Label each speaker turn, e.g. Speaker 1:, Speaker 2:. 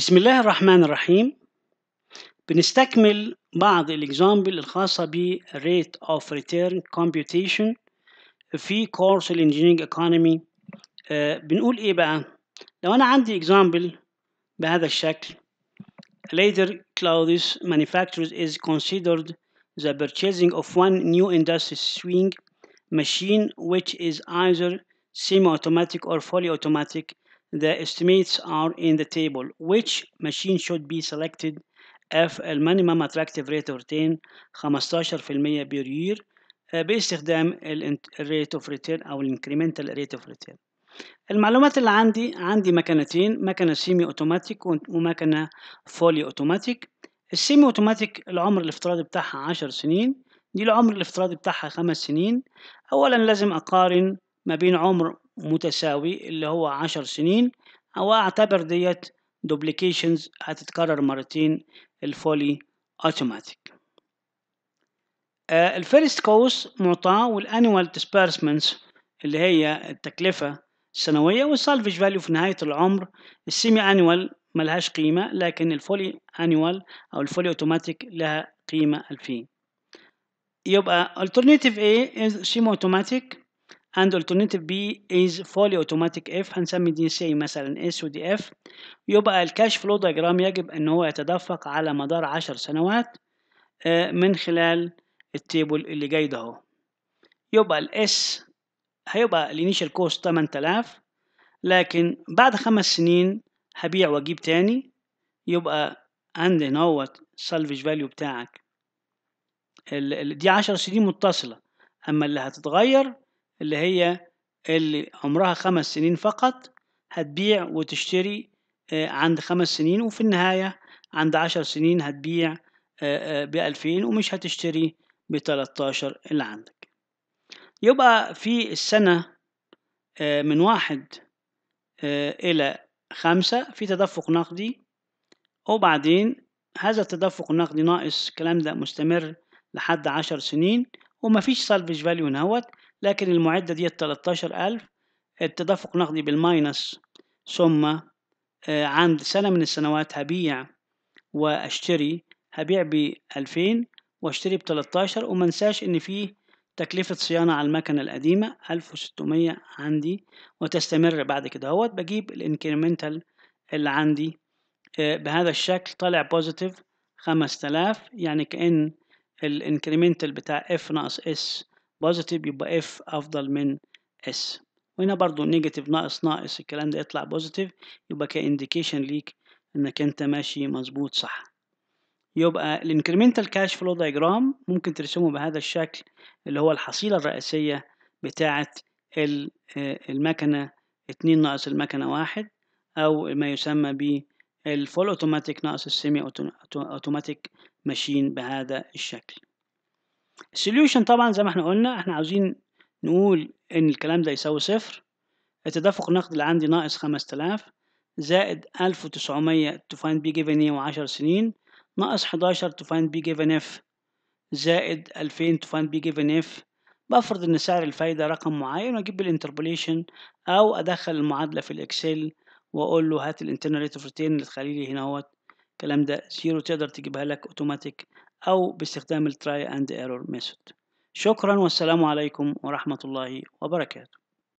Speaker 1: بسم الله الرحمن الرحيم بنستكمل بعض الاكزامبل الخاصة بـ rate of return computation في كورس Economy آه بنقول ايه بقى لو انا عندي اكزامبل بهذا الشكل later Claudius manufacturers is considered the purchasing of one new industry swing machine which is either semi-automatic or fully automatic the estimates are in the table. Which machine should be selected if minimum attractive rate of return 15% per year uh, باستخدام ال rate of return او incremental rate of return المعلومات اللي عندي عندي مكنتين مكنه سيمي اوتوماتيك ومكنه فولي اوتوماتيك السيمي اوتوماتيك العمر الافتراضي بتاعها 10 سنين دي العمر الافتراضي بتاعها 5 سنين اولا لازم اقارن ما بين عمر متساوي اللي هو عشر سنين أو أعتبر ديت دوبليكيشنز هتتكرر مرتين الفولي اوتوماتيك الفيرست كوست معطاه والانوال ديسبيرسمنتس اللي هي التكلفة السنوية والسالفج فاليو في نهاية العمر السيمي انوال ملهاش قيمة لكن الفولي انوال او الفولي اوتوماتيك لها قيمة 2000 يبقى alternative A is semi automatic and alternative B is fully automatic if هنسمي دي سي مثلا S ودي F يبقى الكاش فلو ديجرام يجب ان هو يتدفق على مدار عشر سنوات آه، من خلال التيبل اللي جاي ده اهو يبقى الاس هيبقى الانيشال كوست 8000 لكن بعد خمس سنين هبيع واجيب تاني يبقى عندي هنا هو السالفج فاليو بتاعك دي عشر سنين متصله اما اللي هتتغير اللي هي اللي عمرها خمس سنين فقط هتبيع وتشتري آه، عند خمس سنين وفي النهاية عند عشر سنين هتبيع آه، آه، بألفين ومش هتشتري بتلتاشر اللي عندك يبقى في السنة من واحد إلى خمسة في تدفق نقدي وبعدين هذا التدفق النقدي ناقص الكلام ده مستمر لحد عشر سنين ومفيش سالفج فاليو هنا لكن المعدة دي ألف التدفق نقدي بالماينس ثم آه، عند سنة من السنوات هبيع واشتري هبيع بألفين واشتري بتلاتاشر ومنساش ان فيه تكلفة صيانة على المكنة القديمة ألف وستمية عندي وتستمر بعد كده هوت بجيب الانكريمنتال اللي عندي آه، بهذا الشكل طالع بوزيتيف خمس تلاف يعني كأن الانكريمنتال بتاع اف ناقص اس بوزيتيف يبقى اف افضل من اس وهنا برضو نيجاتيف ناقص ناقص الكلام ده يطلع بوزيتيف يبقى كانديكيشن ليك انك انت ماشي مظبوط صح يبقى الانكريمنتال كاش فلو دايجرام ممكن ترسمه بهذا الشكل اللي هو الحصيله الرئيسيه بتاعه آه، المكنه 2 ناقص المكنه واحد او ما يسمى ب الفول اوتوماتيك ناقص السيمي اوتوماتيك ماشين بهذا الشكل السوليوشن طبعا زي ما احنا قلنا احنا عاوزين نقول ان الكلام ده يساوي صفر التدفق النقدي اللي عندي ناقص تلاف زائد ألف وتسعمية to find B given A وعشر سنين ناقص حداشر to find B given F زائد ألفين to find B given F بفرض ان سعر الفايدة رقم معين واجيب بالانتربوليشن او ادخل المعادلة في الاكسل واقول له هات الانترنال ريت اوف ريتيرن اللي تخليلي لي هنا اهوت الكلام ده زيرو تقدر تجيبها لك اوتوماتيك او باستخدام التراي اند ايرور ميثود شكرا والسلام عليكم ورحمة الله وبركاته